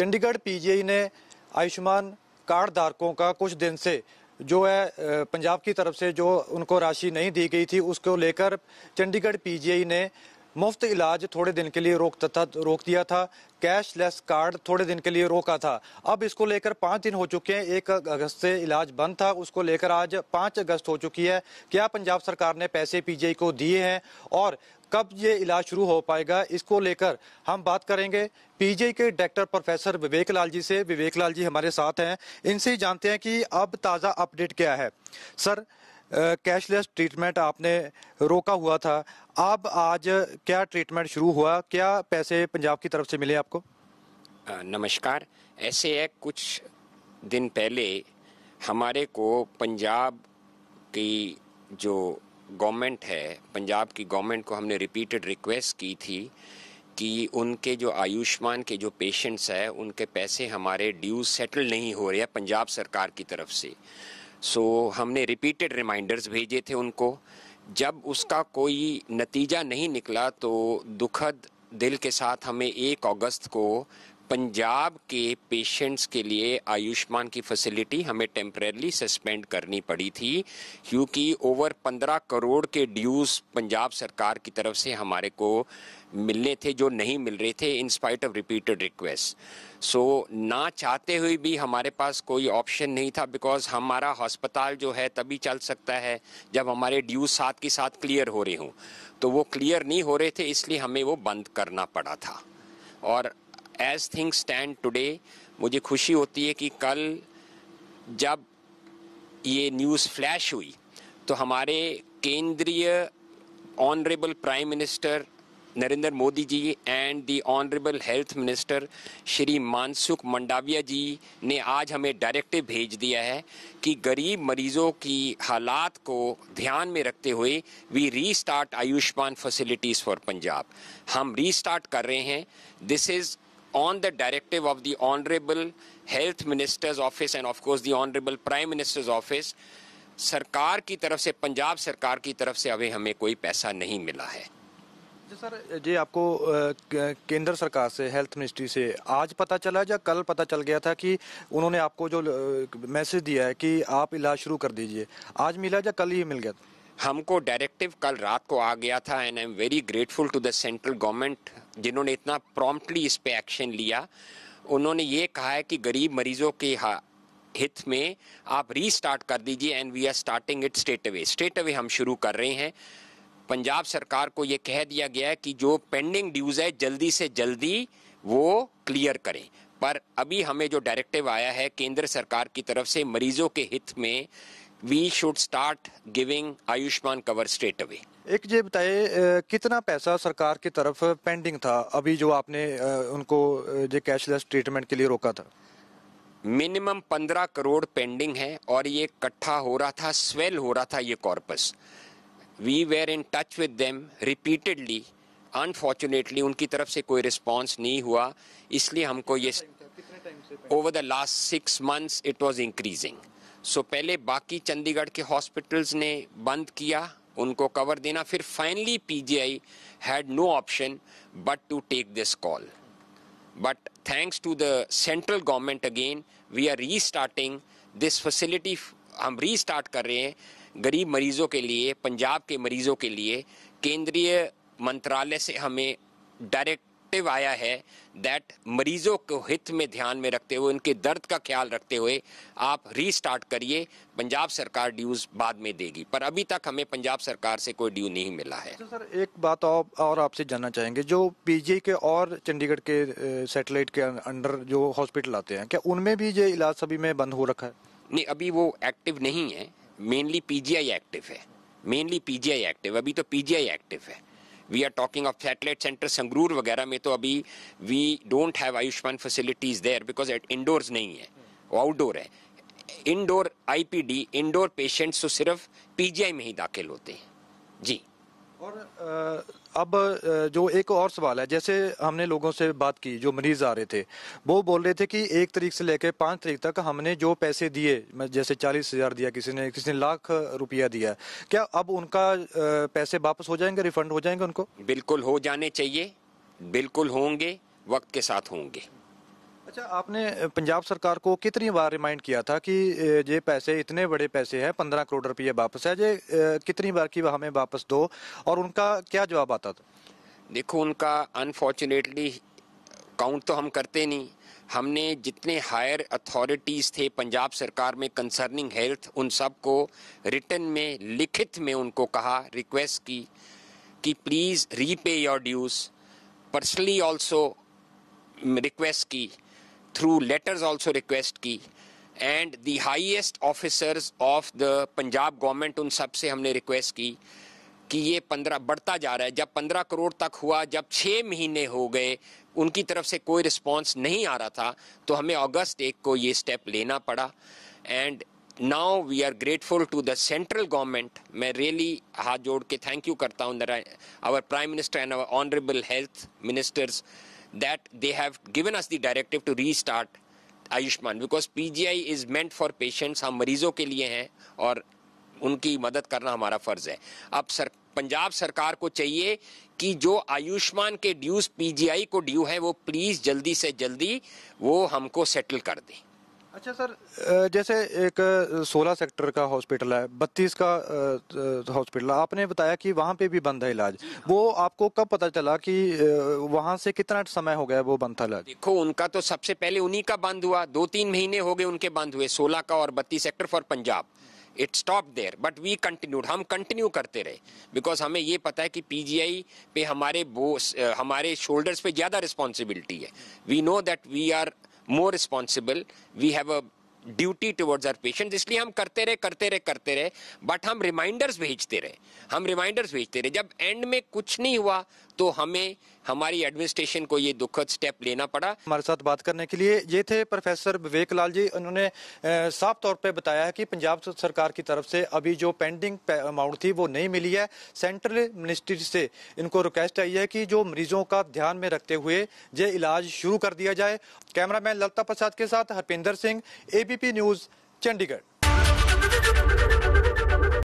Chandigarh PGI ने Ayushman card धारकों का कुछ दिन से जो है पंजाब की तरफ से जो उनको राशि नहीं दी गई थी उसको लेकर चंडीगढ़ पीजीआई ने मुफ्त इलाज थोड़े दिन के लिए रोक था रोक दिया था कैशलेस कार्ड थोड़े दिन के लिए रोका था अब इसको लेकर पाँच दिन हो चुके हैं एक अगस्त से इलाज बंद था उसको लेकर आज पाँच अगस्त हो चुकी है क्या पंजाब सरकार ने पैसे पीजीआई को दिए हैं और कब ये इलाज शुरू हो पाएगा इसको लेकर हम बात करेंगे पीजीआई के डायरेक्टर प्रोफेसर विवेक लाल जी से विवेक लाल जी हमारे साथ हैं इनसे जानते हैं कि अब ताज़ा अपडेट क्या है सर कैशलेस ट्रीटमेंट आपने रोका हुआ था अब आज क्या ट्रीटमेंट शुरू हुआ क्या पैसे पंजाब की तरफ से मिले आपको नमस्कार ऐसे है कुछ दिन पहले हमारे को पंजाब की जो गवर्नमेंट है पंजाब की गवर्नमेंट को हमने रिपीटेड रिक्वेस्ट की थी कि उनके जो आयुष्मान के जो पेशेंट्स हैं उनके पैसे हमारे ड्यू सेटल नहीं हो रहे हैं पंजाब सरकार की तरफ से सो हमने रिपीटेड रिमाइंडर्स भेजे थे उनको जब उसका कोई नतीजा नहीं निकला तो दुखद दिल के साथ हमें एक अगस्त को पंजाब के पेशेंट्स के लिए आयुष्मान की फैसिलिटी हमें टेम्परेली सस्पेंड करनी पड़ी थी क्योंकि ओवर 15 करोड़ के ड्यूज पंजाब सरकार की तरफ से हमारे को मिलने थे जो नहीं मिल रहे थे in spite of repeated request so ना चाहते हुए भी हमारे पास कोई ऑप्शन नहीं था बिकॉज हमारा हॉस्पिटल जो है तभी चल सकता है जब हमारे ड्यूज साथ के साथ क्लियर हो रहे हों तो वो क्लियर नहीं हो रहे थे इसलिए हमें वो बंद करना पड़ा था और एज थिंग स्टैंड टुडे मुझे खुशी होती है कि कल जब ये न्यूज़ फ्लैश हुई तो हमारे केंद्रीय honourable prime minister Narendra Modi ji and the honourable health minister Shri Mansukh Mandaviya ji ने आज हमें डायरेक्टिव भेज दिया है कि गरीब मरीजों की हालात को ध्यान में रखते हुए we restart Ayushman facilities for Punjab हम रीस्टार्ट कर रहे हैं this is on the directive of the Honorable Health Minister's Office and of course the Honorable Prime Minister's Office, सरकार की तरफ से पंजाब सरकार की तरफ से अभी हमें कोई पैसा नहीं मिला है जी सर जी आपको केंद्र सरकार से हेल्थ मिनिस्ट्री से आज पता चला या कल पता चल गया था कि उन्होंने आपको जो मैसेज दिया है कि आप इलाज शुरू कर दीजिए आज मिला या कल ही मिल गया था हमको डायरेक्टिव कल रात को आ गया था and I am very grateful to the central government जिन्होंने इतना प्रॉम्प्टली इस पे एक्शन लिया उन्होंने ये कहा है कि गरीब मरीजों के हित में आप रीस्टार्ट कर दीजिए and we are starting it straight away straight away हम शुरू कर रहे हैं पंजाब सरकार को ये कह दिया गया है कि जो पेंडिंग ड्यूज़ है जल्दी से जल्दी वो क्लियर करें पर अभी हमें जो डायरेक्टिव आया है केंद्र सरकार की तरफ से मरीजों के हित में we should start giving Ayushman cover straight away एक ये बताए कितना पैसा सरकार की तरफ पेंडिंग था अभी जो आपने उनको जो कैशलेस ट्रीटमेंट के लिए रोका था मिनिमम पंद्रह करोड़ पेंडिंग है और ये इकट्ठा हो रहा था स्वेल हो रहा था ये corpus we were in touch with them repeatedly unfortunately उनकी तरफ से कोई रिस्पॉन्स नहीं हुआ इसलिए हमको ये over the last six months it was increasing so पहले बाकी चंडीगढ़ के हॉस्पिटल्स ने बंद किया उनको कवर देना फिर finally PGI had no option but to take this call but thanks to the central government again we are restarting this facility हम रीस्टार्ट कर रहे हैं गरीब मरीजों के लिए पंजाब के मरीजों के लिए केंद्रीय मंत्रालय से हमें डायरेक्ट डायरेक्टिव आया है दैट मरीजों को हित में ध्यान में रखते हुए उनके दर्द का ख्याल रखते हुए आप रीस्टार्ट करिए पंजाब सरकार ड्यूज बाद में देगी पर अभी तक हमें पंजाब सरकार से कोई ड्यू नहीं मिला है तो सर एक बात और आपसे जानना चाहेंगे जो पीजी के और चंडीगढ़ के सेटेलाइट के अंडर जो हॉस्पिटल आते हैं क्या उनमें भी ये इलाज सभी में बंद हो रखा है नहीं अभी वो एक्टिव नहीं है मेनली पीजीआई एक्टिव है मेनली पीजीआई एक्टिव अभी तो पीजीआई एक्टिव है we are talking of satellite centre Sangrur वगैरह में तो अभी we don't have Ayushman facilities there because at indoors नहीं है वो आउटडोर है इंडोर आईपीडी इंडोर पेशेंट्स तो सिर्फ पीजीआई में ही दाखिल होते हैं जी और अब जो एक और सवाल है जैसे हमने लोगों से बात की जो मरीज आ रहे थे वो बोल रहे थे कि एक तरीक से लेकर पाँच तरीक तक हमने जो पैसे दिए जैसे चालीस हजार दिया किसी ने किसी ने लाख रुपया दिया क्या अब उनका पैसे वापस हो जाएंगे रिफंड हो जाएंगे उनको बिल्कुल हो जाने चाहिए बिल्कुल होंगे वक्त के साथ होंगे अच्छा आपने पंजाब सरकार को कितनी बार रिमाइंड किया था कि ये पैसे इतने बड़े पैसे हैं पंद्रह करोड़ रुपये वापस है ये कितनी बार की हमें वापस दो और उनका क्या जवाब आता था देखो उनका अनफॉर्चुनेटली काउंट तो हम करते नहीं हमने जितने हायर अथॉरिटीज़ थे पंजाब सरकार में कंसर्निंग हेल्थ उन सब को रिटर्न में लिखित में उनको कहा रिक्वेस्ट की कि please repay your dues personally also request की थ्रू लेटर्स ऑल्सो रिक्वेस्ट की and the highest officers of the Punjab government उन सब से हमने रिक्वेस्ट की कि ये पंद्रह बढ़ता जा रहा है जब पंद्रह करोड़ तक हुआ जब छः महीने हो गए उनकी तरफ से कोई रिस्पॉन्स नहीं आ रहा था तो हमें अगस्त एक को ये स्टेप लेना पड़ा and now we are grateful to the central government मैं रियली हाथ जोड़ के थैंक यू करता हूँ our prime minister and our honourable health ministers that they have given us the directive to restart Ayushman because I is meant for patients हम मरीजों के लिए हैं और उनकी मदद करना हमारा फर्ज है अब सर पंजाब सरकार को चाहिए कि जो आयुष्मान के ड्यूज पीजीआई को ड्यू है वो प्लीज जल्दी से जल्दी वो हमको सेटल कर दें अच्छा सर जैसे एक 16 सेक्टर का हॉस्पिटल है बत्तीस का हॉस्पिटल आपने बताया कि वहाँ पे भी बंद है इलाज वो आपको कब पता चला कि वहाँ से कितना समय हो गया वो बंद था इलाज देखो उनका तो सबसे पहले उन्हीं का बंद हुआ दो तीन महीने हो गए उनके बंद हुए 16 का और बत्तीस sector for Punjab it stop there but we continued हम कंटिन्यू करते रहे बिकॉज हमें ये पता है कि पीजीआई पे हमारे बोस हमारे शोल्डर्स पे ज़्यादा रिस्पॉन्सिबिलिटी है we know that we are more responsible. We have a duty towards our patient इसलिए हम करते रहे करते रहे करते रहे बट हम रिमाइंडर्स भेजते रहे हम रिमाइंडर्स भेजते रहे जब एंड में कुछ नहीं हुआ तो हमें हमारी एडमिनिस्ट्रेशन को ये दुखद स्टेप लेना पड़ा हमारे साथ बात करने के लिए ये थे प्रोफेसर विवेक लाल जी उन्होंने साफ तौर पर बताया है कि पंजाब सरकार की तरफ से अभी जो पेंडिंग अमाउंट थी वो नहीं मिली है सेंट्रल मिनिस्ट्री से इनको रिक्वेस्ट आई है कि जो मरीजों का ध्यान में रखते हुए ये इलाज शुरू कर दिया जाए कैमरामैन लता प्रसाद के साथ हरपिंदर सिंह एबीपी न्यूज़ चंडीगढ़